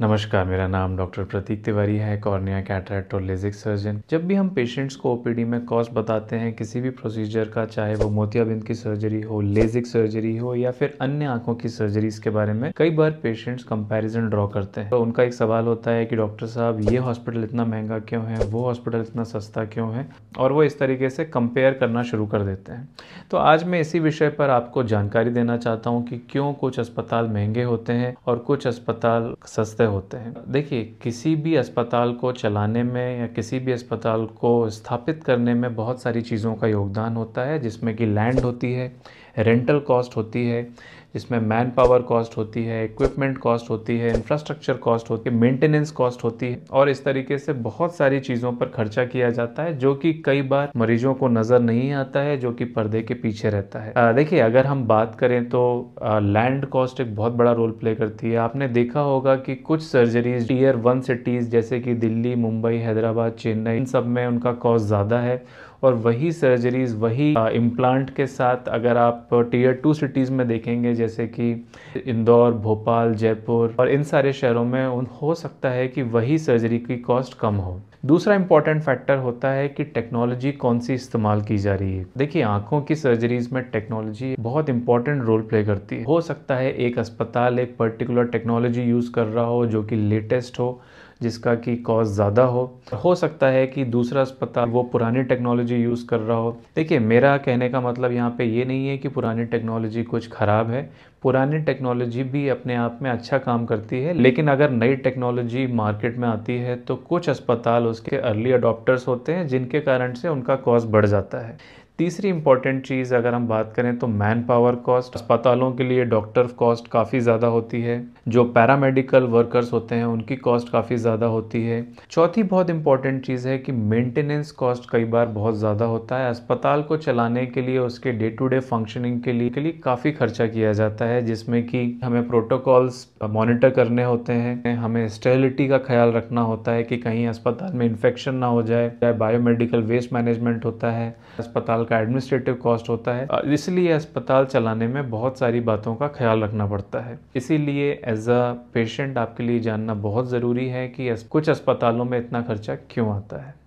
नमस्कार मेरा नाम डॉक्टर प्रतीक तिवारी है कॉर्निया कैटरेक्ट और लेजिक सर्जन जब भी हम पेशेंट्स को ओपीडी में कॉस्ट बताते हैं किसी भी प्रोसीजर का चाहे वो मोतियाबिंद की सर्जरी हो लेजिक सर्जरी हो या फिर अन्य आंखों की सर्जरी के बारे में कई बार पेशेंट्स कंपैरिजन ड्रॉ करते हैं तो उनका एक सवाल होता है कि डॉक्टर साहब ये हॉस्पिटल इतना महंगा क्यों है वो हॉस्पिटल इतना सस्ता क्यों है और वो इस तरीके से कंपेयर करना शुरू कर देते हैं तो आज मैं इसी विषय पर आपको जानकारी देना चाहता हूँ कि क्यों कुछ अस्पताल महंगे होते हैं और कुछ अस्पताल सस्ते होते हैं देखिए किसी भी अस्पताल को चलाने में या किसी भी अस्पताल को स्थापित करने में बहुत सारी चीज़ों का योगदान होता है जिसमें कि लैंड होती है रेंटल कॉस्ट होती है इसमें मैन पावर कॉस्ट होती है इक्विपमेंट कॉस्ट होती है इंफ्रास्ट्रक्चर कॉस्ट होती है मेंटेनेंस कॉस्ट होती है और इस तरीके से बहुत सारी चीज़ों पर खर्चा किया जाता है जो कि कई बार मरीजों को नज़र नहीं आता है जो कि पर्दे के पीछे रहता है देखिए अगर हम बात करें तो लैंड कॉस्ट एक बहुत बड़ा रोल प्ले करती है आपने देखा होगा कि कुछ सर्जरीज टीयर वन सिटीज़ जैसे कि दिल्ली मुंबई हैदराबाद चेन्नई इन सब में उनका कॉस्ट ज़्यादा है और वही सर्जरीज वही इम्प्लांट के साथ अगर आप टीयर टू सिटीज़ में देखेंगे जैसे कि इंदौर भोपाल जयपुर और इन सारे शहरों में उन हो सकता है कि वही सर्जरी की कॉस्ट कम हो दूसरा इंपॉर्टेंट फैक्टर होता है कि टेक्नोलॉजी कौन सी इस्तेमाल की जा रही है देखिए आंखों की सर्जरीज में टेक्नोलॉजी बहुत इंपॉर्टेंट रोल प्ले करती है हो सकता है एक अस्पताल एक पर्टिकुलर टेक्नोलॉजी यूज़ कर रहा हो जो कि लेटेस्ट हो जिसका कि कॉस्ट ज़्यादा हो हो सकता है कि दूसरा अस्पताल वो पुरानी टेक्नोलॉजी यूज़ कर रहा हो देखिए मेरा कहने का मतलब यहाँ पे ये नहीं है कि पुरानी टेक्नोलॉजी कुछ ख़राब है पुरानी टेक्नोलॉजी भी अपने आप में अच्छा काम करती है लेकिन अगर नई टेक्नोलॉजी मार्केट में आती है तो कुछ अस्पताल उसके अर्ली अडोप्टर्स होते हैं जिनके कारण से उनका कॉस्ट बढ़ जाता है तीसरी इंपॉर्टेंट चीज़ अगर हम बात करें तो मैन पावर कॉस्ट अस्पतालों के लिए डॉक्टर कॉस्ट काफ़ी ज़्यादा होती है जो पैरामेडिकल वर्कर्स होते हैं उनकी कॉस्ट काफ़ी ज़्यादा होती है चौथी बहुत इंपॉर्टेंट चीज़ है कि मेंटेनेंस कॉस्ट कई बार बहुत ज़्यादा होता है अस्पताल को चलाने के लिए उसके डे टू डे फंक्शनिंग के लिए के लिए काफ़ी खर्चा किया जाता है जिसमें कि हमें प्रोटोकॉल्स मॉनिटर करने होते हैं हमें स्टेलिटी का ख्याल रखना होता है कि कहीं अस्पताल में इन्फेक्शन ना हो जाए चाहे बायोमेडिकल वेस्ट मैनेजमेंट होता है अस्पताल का एडमिनिस्ट्रेटिव कॉस्ट होता है इसलिए अस्पताल चलाने में बहुत सारी बातों का ख्याल रखना पड़ता है इसीलिए एज अ पेशेंट आपके लिए जानना बहुत ज़रूरी है कि कुछ अस्पतालों में इतना खर्चा क्यों आता है